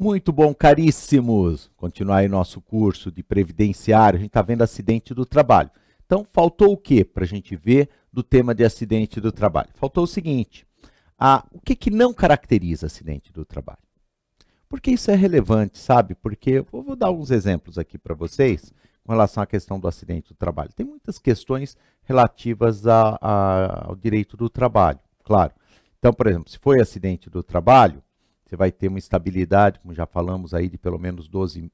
Muito bom, caríssimos. Continuar aí nosso curso de previdenciário. A gente está vendo acidente do trabalho. Então, faltou o que para a gente ver do tema de acidente do trabalho? Faltou o seguinte: a, o que, que não caracteriza acidente do trabalho? Porque isso é relevante, sabe? Porque eu vou dar alguns exemplos aqui para vocês com relação à questão do acidente do trabalho. Tem muitas questões relativas a, a, ao direito do trabalho, claro. Então, por exemplo, se foi acidente do trabalho, você vai ter uma estabilidade, como já falamos aí, de pelo menos 12,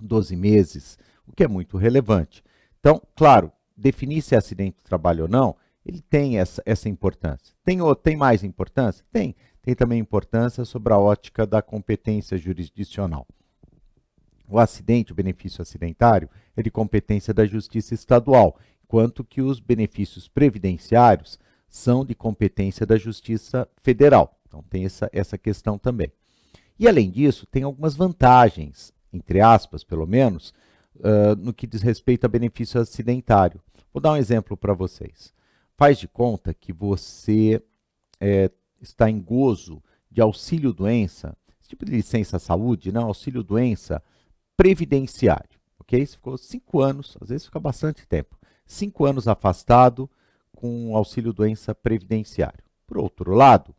12 meses, o que é muito relevante. Então, claro, definir se é acidente de trabalho ou não, ele tem essa, essa importância. Tem, tem mais importância? Tem. Tem também importância sobre a ótica da competência jurisdicional. O acidente, o benefício acidentário, é de competência da Justiça Estadual, enquanto que os benefícios previdenciários são de competência da Justiça Federal. Então tem essa, essa questão também. E além disso, tem algumas vantagens, entre aspas, pelo menos, uh, no que diz respeito a benefício acidentário. Vou dar um exemplo para vocês. Faz de conta que você é, está em gozo de auxílio doença, esse tipo de licença saúde, não, né, auxílio doença previdenciário, ok? Você ficou cinco anos, às vezes fica bastante tempo, cinco anos afastado com auxílio doença previdenciário. Por outro lado,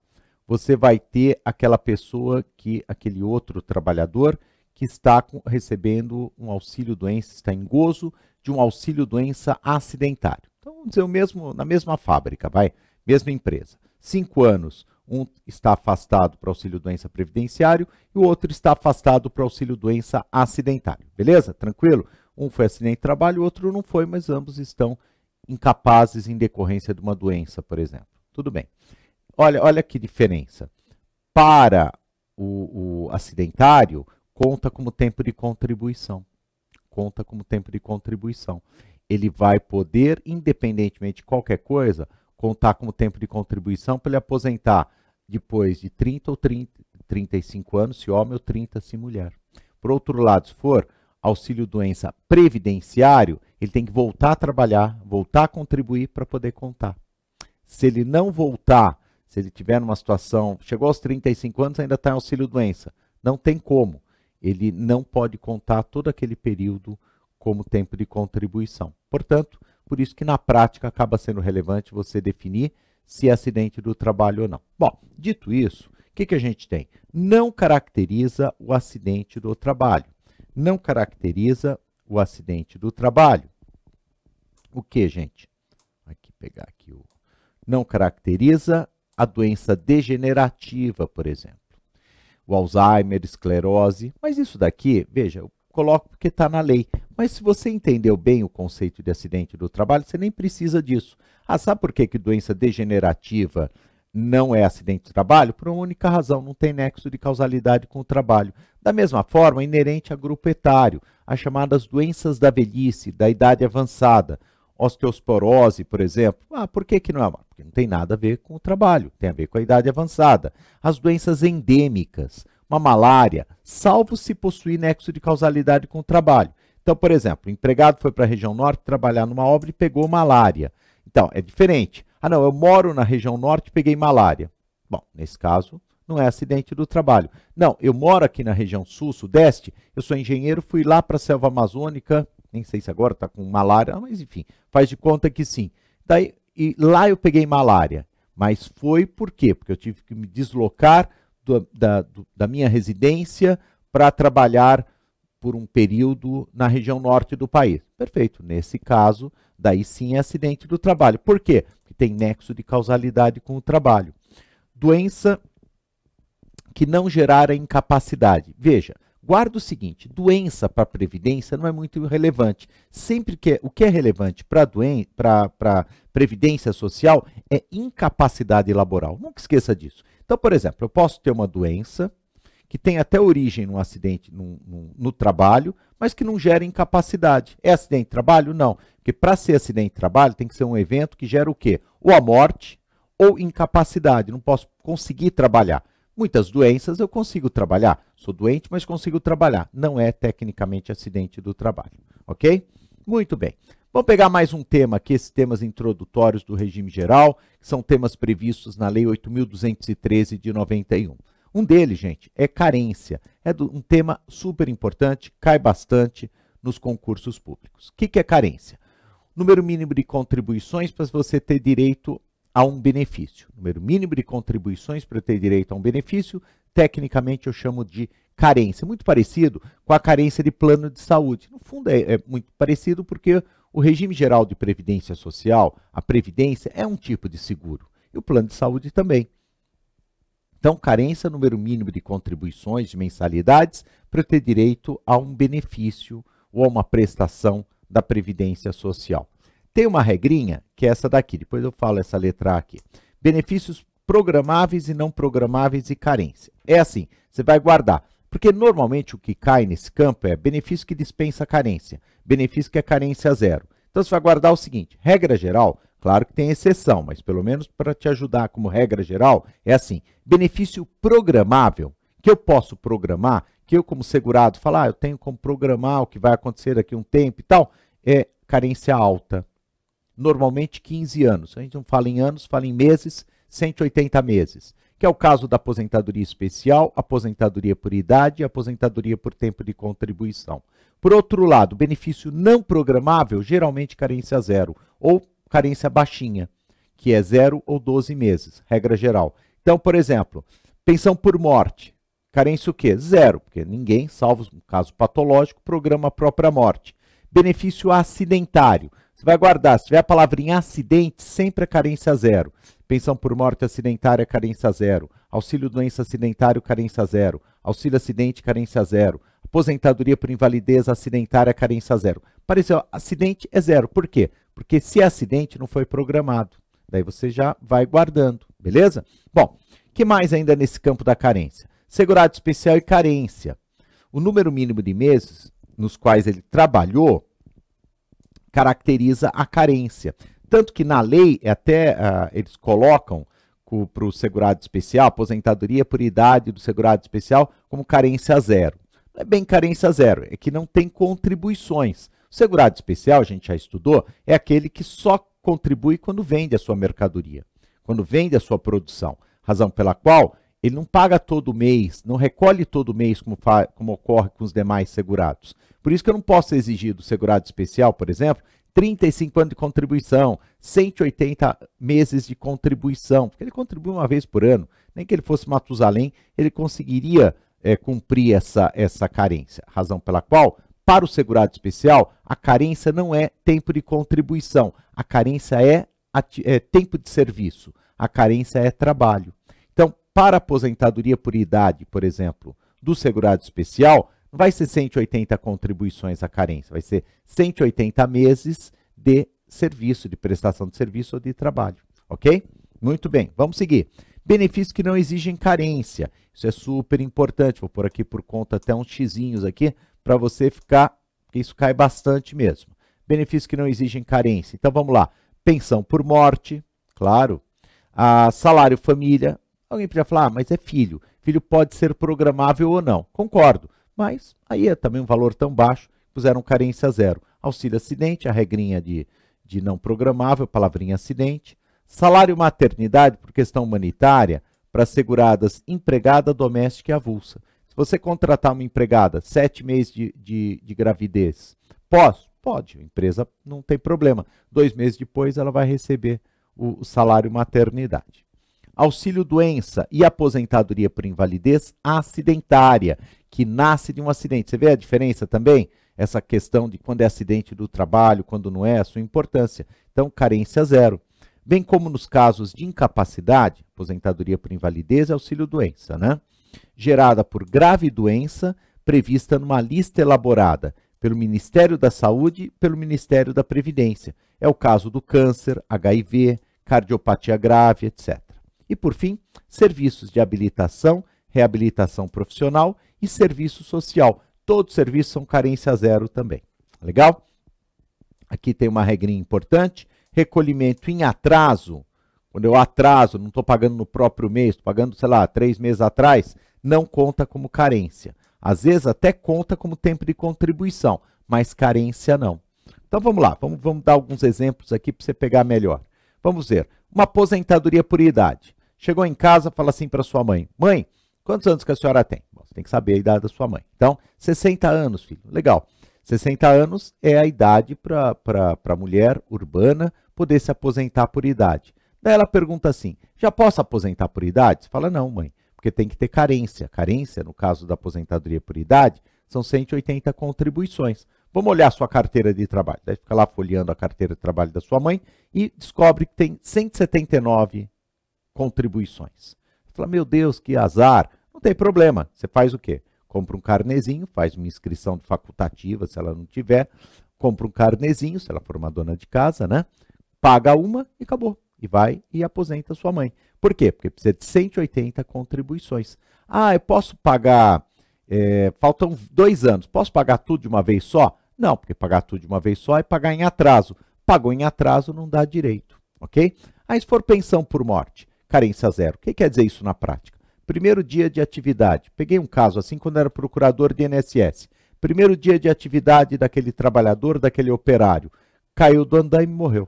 você vai ter aquela pessoa que, aquele outro trabalhador que está recebendo um auxílio doença, está em gozo de um auxílio doença acidentário. Então, vamos dizer, o mesmo, na mesma fábrica, vai, mesma empresa. Cinco anos, um está afastado para auxílio doença previdenciário e o outro está afastado para auxílio doença acidentário. Beleza? Tranquilo? Um foi acidente de trabalho, o outro não foi, mas ambos estão incapazes em decorrência de uma doença, por exemplo. Tudo bem. Olha, olha que diferença. Para o, o acidentário, conta como tempo de contribuição. Conta como tempo de contribuição. Ele vai poder, independentemente de qualquer coisa, contar como tempo de contribuição para ele aposentar depois de 30 ou 30, 35 anos, se homem, ou 30 se mulher. Por outro lado, se for auxílio doença previdenciário, ele tem que voltar a trabalhar, voltar a contribuir para poder contar. Se ele não voltar se ele tiver numa situação, chegou aos 35 anos, ainda está em auxílio doença. Não tem como. Ele não pode contar todo aquele período como tempo de contribuição. Portanto, por isso que na prática acaba sendo relevante você definir se é acidente do trabalho ou não. Bom, dito isso, o que, que a gente tem? Não caracteriza o acidente do trabalho. Não caracteriza o acidente do trabalho. O que, gente? Aqui pegar aqui o. Não caracteriza a doença degenerativa, por exemplo. O Alzheimer, esclerose. Mas isso daqui, veja, eu coloco porque está na lei. Mas se você entendeu bem o conceito de acidente do trabalho, você nem precisa disso. Ah, sabe por que, que doença degenerativa não é acidente de trabalho? Por uma única razão, não tem nexo de causalidade com o trabalho. Da mesma forma, inerente a grupo etário, as chamadas doenças da velhice, da idade avançada osteosporose, por exemplo. Ah, por que, que não é? Porque não tem nada a ver com o trabalho, tem a ver com a idade avançada. As doenças endêmicas, uma malária, salvo se possuir nexo de causalidade com o trabalho. Então, por exemplo, o empregado foi para a região norte trabalhar numa obra e pegou malária. Então, é diferente. Ah, não, eu moro na região norte e peguei malária. Bom, nesse caso, não é acidente do trabalho. Não, eu moro aqui na região sul, sudeste, eu sou engenheiro, fui lá para a selva amazônica, nem sei se agora está com malária, mas enfim, faz de conta que sim. Daí, e lá eu peguei malária, mas foi por quê? Porque eu tive que me deslocar do, da, do, da minha residência para trabalhar por um período na região norte do país. Perfeito. Nesse caso, daí sim é acidente do trabalho. Por quê? Porque tem nexo de causalidade com o trabalho. Doença que não gerara incapacidade. Veja, Guarda o seguinte: doença para previdência não é muito relevante. Sempre que é, o que é relevante para previdência social é incapacidade laboral. Nunca esqueça disso. Então, por exemplo, eu posso ter uma doença que tem até origem num acidente no trabalho, mas que não gera incapacidade. É acidente de trabalho? Não. Porque para ser acidente de trabalho tem que ser um evento que gera o quê? Ou a morte ou incapacidade. Não posso conseguir trabalhar. Muitas doenças eu consigo trabalhar. Sou doente, mas consigo trabalhar. Não é tecnicamente acidente do trabalho, ok? Muito bem. Vamos pegar mais um tema aqui, esses temas introdutórios do regime geral, que são temas previstos na Lei 8.213 de 91. Um deles, gente, é carência. É um tema super importante, cai bastante nos concursos públicos. O que, que é carência? Número mínimo de contribuições para você ter direito a um benefício. Número mínimo de contribuições para ter direito a um benefício, tecnicamente eu chamo de carência. Muito parecido com a carência de plano de saúde. No fundo, é, é muito parecido porque o regime geral de previdência social, a previdência, é um tipo de seguro. E o plano de saúde também. Então, carência, número mínimo de contribuições, de mensalidades, para ter direito a um benefício ou a uma prestação da Previdência Social. Tem uma regrinha que é essa daqui, depois eu falo essa letra A aqui. Benefícios programáveis e não programáveis e carência. É assim, você vai guardar. Porque normalmente o que cai nesse campo é benefício que dispensa carência, benefício que é carência zero. Então você vai guardar o seguinte: regra geral, claro que tem exceção, mas pelo menos para te ajudar como regra geral, é assim: benefício programável, que eu posso programar, que eu, como segurado, falar, ah, eu tenho como programar o que vai acontecer daqui a um tempo e tal, é carência alta normalmente 15 anos. A gente não fala em anos, fala em meses, 180 meses, que é o caso da aposentadoria especial, aposentadoria por idade e aposentadoria por tempo de contribuição. Por outro lado, benefício não programável, geralmente carência zero, ou carência baixinha, que é zero ou 12 meses, regra geral. Então, por exemplo, pensão por morte, carência o quê? Zero, porque ninguém, salvo um caso patológico, programa a própria morte. Benefício acidentário, você vai guardar, se tiver a palavrinha acidente, sempre é carência zero. Pensão por morte acidentária, carência zero. Auxílio doença acidentário, carência zero. Auxílio acidente, carência zero. Aposentadoria por invalidez acidentária, carência zero. Apareceu acidente é zero. Por quê? Porque se é acidente, não foi programado. Daí você já vai guardando, beleza? Bom, que mais ainda nesse campo da carência? Segurado especial e carência. O número mínimo de meses nos quais ele trabalhou caracteriza a carência. Tanto que na lei, até uh, eles colocam para o segurado especial, aposentadoria por idade do segurado especial, como carência zero. Não é bem carência zero, é que não tem contribuições. O segurado especial, a gente já estudou, é aquele que só contribui quando vende a sua mercadoria, quando vende a sua produção, razão pela qual ele não paga todo mês, não recolhe todo mês, como, como ocorre com os demais segurados. Por isso que eu não posso exigir do segurado especial, por exemplo, 35 anos de contribuição, 180 meses de contribuição, porque ele contribui uma vez por ano. Nem que ele fosse Matusalém, ele conseguiria é, cumprir essa, essa carência. Razão pela qual, para o segurado especial, a carência não é tempo de contribuição, a carência é, é tempo de serviço, a carência é trabalho para aposentadoria por idade, por exemplo, do segurado especial, não vai ser 180 contribuições à carência, vai ser 180 meses de serviço, de prestação de serviço ou de trabalho, ok? Muito bem, vamos seguir. Benefícios que não exigem carência, isso é super importante, vou pôr aqui por conta até uns xizinhos aqui, para você ficar, porque isso cai bastante mesmo. Benefícios que não exigem carência, então vamos lá, pensão por morte, claro, a ah, salário família, Alguém podia falar, ah, mas é filho. Filho pode ser programável ou não. Concordo. Mas aí é também um valor tão baixo, puseram carência zero. Auxílio acidente, a regrinha de, de não programável, palavrinha acidente. Salário maternidade por questão humanitária para seguradas empregada, doméstica e avulsa. Se você contratar uma empregada, sete meses de, de, de gravidez, pós Pode, a empresa não tem problema. Dois meses depois ela vai receber o, o salário maternidade auxílio doença e aposentadoria por invalidez acidentária, que nasce de um acidente. Você vê a diferença também? Essa questão de quando é acidente do trabalho, quando não é, a sua importância. Então, carência zero. Bem como nos casos de incapacidade, aposentadoria por invalidez e auxílio doença, né? Gerada por grave doença prevista numa lista elaborada pelo Ministério da Saúde e pelo Ministério da Previdência. É o caso do câncer, HIV, cardiopatia grave, etc. E, por fim, serviços de habilitação, reabilitação profissional e serviço social. Todos os serviços são carência zero também. Tá legal? Aqui tem uma regrinha importante: recolhimento em atraso. Quando eu atraso, não estou pagando no próprio mês, estou pagando, sei lá, três meses atrás, não conta como carência. Às vezes até conta como tempo de contribuição, mas carência não. Então vamos lá, vamos, vamos dar alguns exemplos aqui para você pegar melhor. Vamos ver. Uma aposentadoria por idade. Chegou em casa, fala assim para sua mãe: Mãe, quantos anos que a senhora tem? você tem que saber a idade da sua mãe. Então, 60 anos, filho. Legal. 60 anos é a idade para a mulher urbana poder se aposentar por idade. Daí ela pergunta assim: já posso aposentar por idade? Você fala, não, mãe, porque tem que ter carência. Carência, no caso da aposentadoria por idade, são 180 contribuições. Vamos olhar a sua carteira de trabalho. Daí fica lá folheando a carteira de trabalho da sua mãe e descobre que tem 179 contribuições. Você fala, meu Deus, que azar. Não tem problema. Você faz o quê? Compra um carnezinho, faz uma inscrição facultativa, se ela não tiver, compra um carnezinho, se ela for uma dona de casa, né? Paga uma e acabou. E vai e aposenta sua mãe. Por quê? Porque precisa de 180 contribuições. Ah, eu posso pagar. É, faltam dois anos. Posso pagar tudo de uma vez só? Não, porque pagar tudo de uma vez só é pagar em atraso. Pagou em atraso não dá direito, ok? Aí se for pensão por morte, carência zero. O que quer dizer isso na prática? Primeiro dia de atividade. Peguei um caso assim quando era procurador de INSS. Primeiro dia de atividade daquele trabalhador, daquele operário. Caiu do andar e morreu.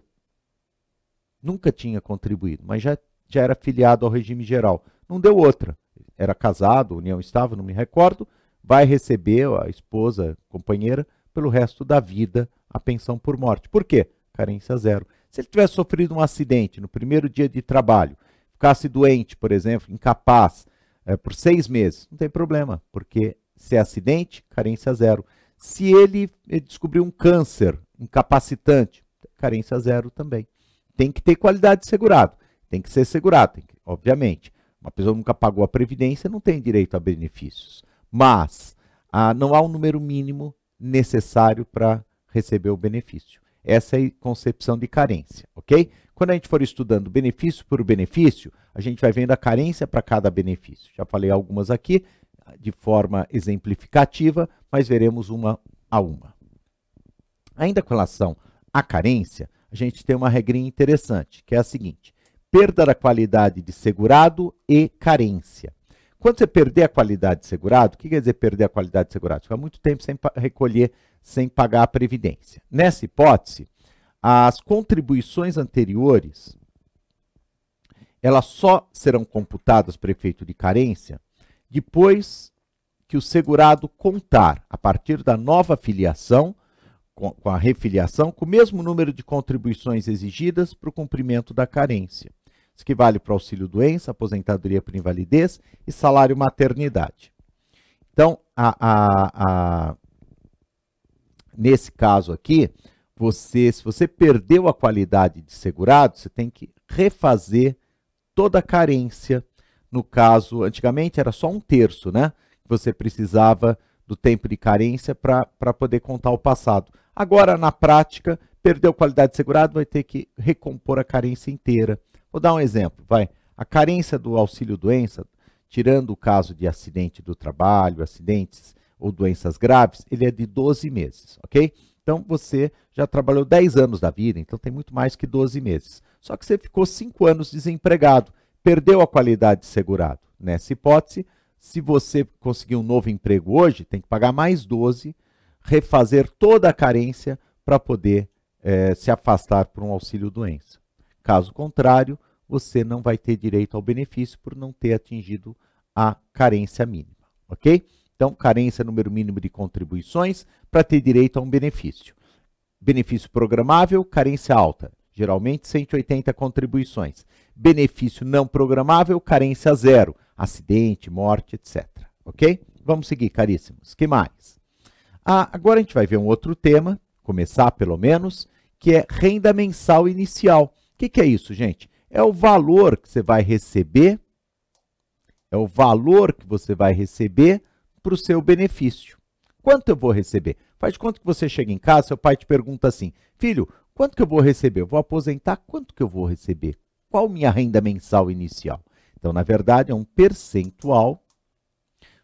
Nunca tinha contribuído, mas já, já era filiado ao regime geral. Não deu outra. Era casado, união estava, não me recordo. Vai receber a esposa, a companheira, pelo resto da vida a pensão por morte. Por quê? Carência zero. Se ele tivesse sofrido um acidente no primeiro dia de trabalho ficasse doente, por exemplo, incapaz, é, por seis meses, não tem problema, porque se é acidente, carência zero. Se ele, ele descobriu um câncer incapacitante, carência zero também. Tem que ter qualidade de segurado, tem que ser segurado, que, obviamente. Uma pessoa nunca pagou a previdência não tem direito a benefícios, mas ah, não há um número mínimo necessário para receber o benefício. Essa é a concepção de carência, ok? Quando a gente for estudando benefício por benefício, a gente vai vendo a carência para cada benefício. Já falei algumas aqui de forma exemplificativa, mas veremos uma a uma. Ainda com relação à carência, a gente tem uma regrinha interessante, que é a seguinte: perda da qualidade de segurado e carência. Quando você perder a qualidade de segurado, o que quer dizer perder a qualidade de segurado? Fica muito tempo sem recolher, sem pagar a previdência. Nessa hipótese, as contribuições anteriores, elas só serão computadas para efeito de carência depois que o segurado contar, a partir da nova filiação, com a refiliação, com o mesmo número de contribuições exigidas para o cumprimento da carência. Isso que vale para auxílio doença, aposentadoria por invalidez e salário maternidade. Então, a, a, a, nesse caso aqui, você, se você perdeu a qualidade de segurado, você tem que refazer toda a carência. No caso, antigamente era só um terço, né? Você precisava do tempo de carência para poder contar o passado. Agora, na prática, perdeu a qualidade de segurado, vai ter que recompor a carência inteira. Vou dar um exemplo, vai. A carência do auxílio-doença, tirando o caso de acidente do trabalho, acidentes ou doenças graves, ele é de 12 meses, ok? Então você já trabalhou 10 anos da vida, então tem muito mais que 12 meses. Só que você ficou 5 anos desempregado, perdeu a qualidade de segurado. Nessa hipótese, se você conseguir um novo emprego hoje, tem que pagar mais 12, refazer toda a carência para poder eh, se afastar por um auxílio doença. Caso contrário, você não vai ter direito ao benefício por não ter atingido a carência mínima, ok? Então, carência, é número mínimo de contribuições para ter direito a um benefício. Benefício programável, carência alta, geralmente 180 contribuições. Benefício não programável, carência zero, acidente, morte, etc. Ok? Vamos seguir, caríssimos. que mais? Ah, agora a gente vai ver um outro tema, começar pelo menos, que é renda mensal inicial. O que, que é isso, gente? É o valor que você vai receber, é o valor que você vai receber para o seu benefício. Quanto eu vou receber? Faz de conta que você chega em casa, seu pai te pergunta assim: Filho, quanto que eu vou receber? Eu vou aposentar, quanto que eu vou receber? Qual minha renda mensal inicial? Então, na verdade, é um percentual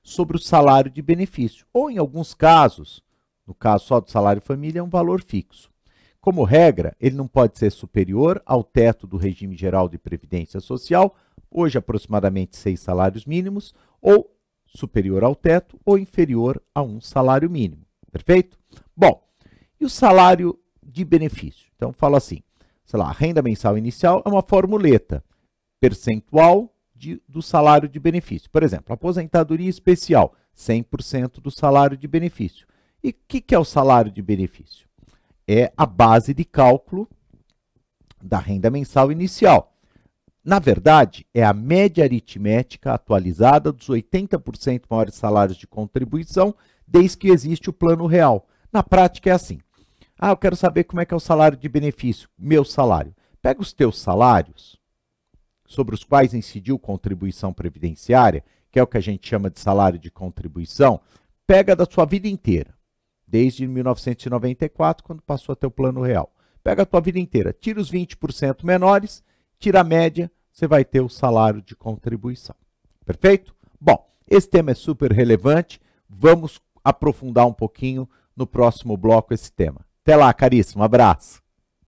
sobre o salário de benefício. Ou, em alguns casos, no caso só do salário família, é um valor fixo. Como regra, ele não pode ser superior ao teto do regime geral de previdência social, hoje aproximadamente seis salários mínimos, ou superior ao teto ou inferior a um salário mínimo. Perfeito? Bom, e o salário de benefício? Então, fala assim, sei lá, a renda mensal inicial é uma formuleta percentual de, do salário de benefício. Por exemplo, aposentadoria especial, 100% do salário de benefício. E o que, que é o salário de benefício? É a base de cálculo da renda mensal inicial. Na verdade, é a média aritmética atualizada dos 80% maiores salários de contribuição, desde que existe o plano real. Na prática é assim. Ah, eu quero saber como é que é o salário de benefício, meu salário. Pega os teus salários, sobre os quais incidiu contribuição previdenciária, que é o que a gente chama de salário de contribuição, pega da sua vida inteira, desde 1994, quando passou a ter o plano real. Pega a tua vida inteira, tira os 20% menores, tira a média, você vai ter o salário de contribuição. Perfeito? Bom, esse tema é super relevante. Vamos aprofundar um pouquinho no próximo bloco esse tema. Até lá, caríssimo. Um abraço.